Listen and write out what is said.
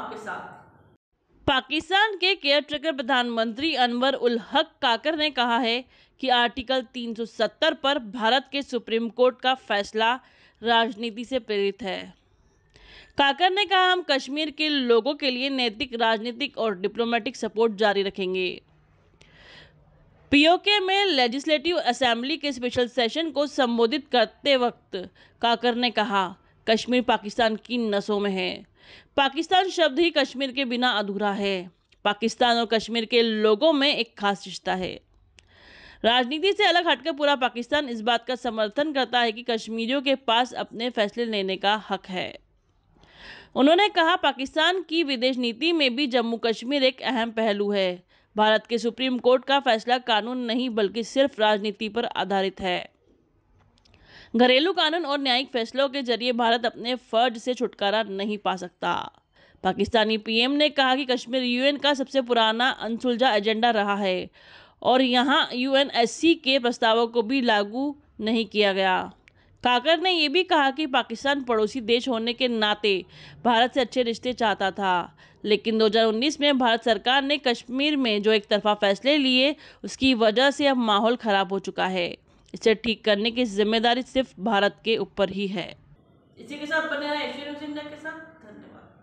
आपके साथ पाकिस्तान के ट्रेकर प्रधानमंत्री अनवर उल हक काकर ने कहा है कि आर्टिकल 370 पर भारत के सुप्रीम कोर्ट का फैसला राजनीति से प्रेरित है काकर ने कहा हम कश्मीर के लोगों के लिए नैतिक राजनीतिक और डिप्लोमेटिक सपोर्ट जारी रखेंगे पीओके में लेजिस्लेटिव असेंबली के स्पेशल सेशन को संबोधित करते वक्त काकर ने कहा कश्मीर पाकिस्तान की नसों में है पाकिस्तान शब्द ही कश्मीर के बिना अधूरा है पाकिस्तान और कश्मीर के लोगों में एक खास रिश्ता है राजनीति से अलग हटकर पूरा पाकिस्तान इस बात का समर्थन करता है कि कश्मीरियों के पास अपने फैसले लेने का हक है उन्होंने कहा पाकिस्तान की विदेश नीति में भी जम्मू कश्मीर एक अहम पहलू है भारत के सुप्रीम कोर्ट का फैसला कानून नहीं बल्कि सिर्फ राजनीति पर आधारित है घरेलू कानून और न्यायिक फैसलों के जरिए भारत अपने फर्ज से छुटकारा नहीं पा सकता पाकिस्तानी पीएम ने कहा कि कश्मीर यूएन का सबसे पुराना अनसुलझा एजेंडा रहा है और यहाँ यूएनएससी के प्रस्तावों को भी लागू नहीं किया गया काकर ने यह भी कहा कि पाकिस्तान पड़ोसी देश होने के नाते भारत से अच्छे रिश्ते चाहता था लेकिन 2019 में भारत सरकार ने कश्मीर में जो एक तरफा फैसले लिए उसकी वजह से अब माहौल ख़राब हो चुका है इसे ठीक करने की जिम्मेदारी सिर्फ भारत के ऊपर ही है इसी के साथ बने रहे के साथ धन्यवाद